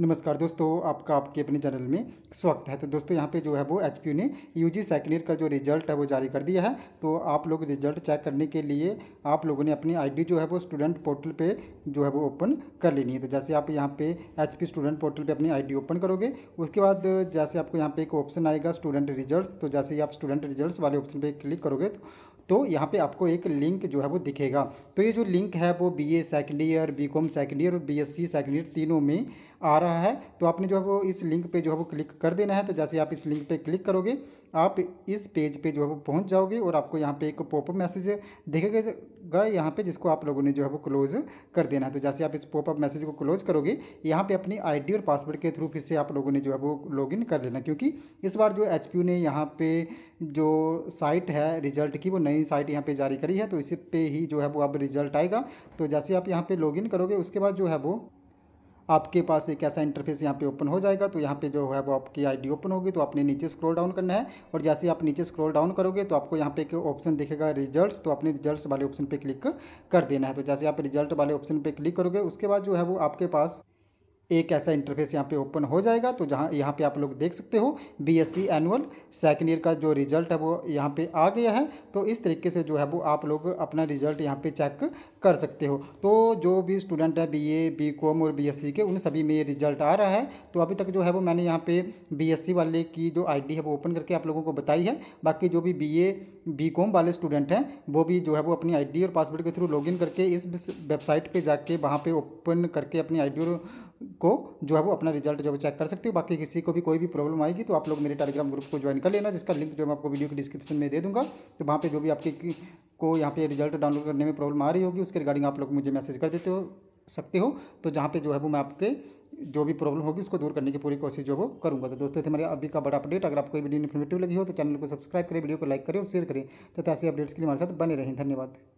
नमस्कार दोस्तों आपका आपके अपने चैनल में स्वागत है तो दोस्तों यहाँ पे जो है वो एच ने यू जी सेकेंड ईयर का जो रिजल्ट है वो जारी कर दिया है तो आप लोग रिजल्ट चेक करने के लिए आप लोगों ने अपनी आईडी जो है वो स्टूडेंट पोर्टल पे जो है वो ओपन कर लेनी है तो जैसे आप यहाँ पे एच स्टूडेंट पोर्टल पर अपनी आई ओपन करोगे उसके बाद जैसे आपको यहाँ पर एक ऑप्शन आएगा स्टूडेंट रिजल्ट तो जैसे ही आप स्टूडेंट रिजल्ट वाले ऑप्शन पर क्लिक करोगे तो तो यहाँ पे आपको एक लिंक जो है वो दिखेगा तो ये जो लिंक है वो B A second year B com second year और B S C second year तीनों में आ रहा है तो आपने जो है वो इस लिंक पे जो है वो क्लिक कर देना है तो जैसे आप इस लिंक पे क्लिक करोगे आप इस पेज पे जो है वो पहुँच जाओगे और आपको यहाँ पे एक पॉपअप मैसेज दिखेगा यहाँ पे जिसको आप लोगों ने जो है वो क्लोज़ कर देना है तो जैसे आप इस पॉपअप मैसेज को क्लोज करोगे यहाँ पे अपनी आईडी और पासवर्ड के थ्रू फिर से आप लोगों ने जो है वो लॉगिन कर लेना क्योंकि इस बार जो एच ने यहाँ पे जो साइट है रिजल्ट की वो नई नई साइट यहाँ पे जारी करी है तो इसी पे ही जो है वो अब रिजल्ट आएगा तो जैसे आप यहाँ पे लॉगिन करोगे उसके बाद जो है वो आपके पास एक ऐसा इंटरफेस यहाँ पे ओपन हो जाएगा तो यहाँ पे जो है वो आपकी आईडी ओपन होगी तो आपने नीचे स्क्रॉल डाउन करना है और जैसे आप नीचे स्क्रॉल डाउन करोगे तो आपको यहाँ पे एक ऑप्शन दिखेगा रिजल्ट्स तो आपने रिजल्ट्स वाले ऑप्शन पे क्लिक कर देना है तो जैसे आप रिजल्ट वाले ऑप्शन पर क्लिक करोगे उसके बाद जो है वो आपके पास एक ऐसा इंटरफेस यहाँ पे ओपन हो जाएगा तो जहाँ यहाँ पे आप लोग देख सकते हो बीएससी एनुअल सेकेंड ईयर का जो रिजल्ट है वो यहाँ पे आ गया है तो इस तरीके से जो है वो आप लोग अपना रिजल्ट यहाँ पे चेक कर सकते हो तो जो भी स्टूडेंट है बीए बीकॉम और बीएससी के उन सभी में ये रिजल्ट आ रहा है तो अभी तक जो है वो मैंने यहाँ पर बी वाले की जो आई है वो ओपन करके आप लोगों को बताई है बाकी जो भी बी ए वाले स्टूडेंट हैं वो भी जो है वो अपनी आई और पासवर्ड के थ्रू लॉग करके इस वेबसाइट पर जाके वहाँ पर ओपन करके अपनी आई और को जो है वो अपना रिजल्ट जो है चेक कर सकते हो बाकी किसी को भी कोई भी प्रॉब्लम आएगी तो आप लोग मेरे टेलीग्राम ग्रुप को ज्वाइन कर लेना जिसका लिंक जो मैं आपको वीडियो के डिस्क्रिप्शन में दे दूँगा तो वहाँ पर जो भी आपके को यहाँ पे रिजल्ट डाउनलोड करने में प्रॉब्लम आ रही होगी उसके रिगार्डिंग आप लोग मुझे मैसेज कर देते हो सकते हो तो जहाँ पे जो है वो मैं आपके जो भी प्रॉब्लम होगी उसको दूर करने की पूरी कोशिश जो वो करूँगा तो दोस्तों थे हमारे अभी का बड़ा अपडेट अगर आपको वीडियो इन्फॉर्मेटिव लगी हो तो चैनल को सब्सक्राइब करें वीडियो को लाइक करें और शेयर करें तो ऐसे अपडेट्स के लिए हमारे साथ बने रहें धन्यवाद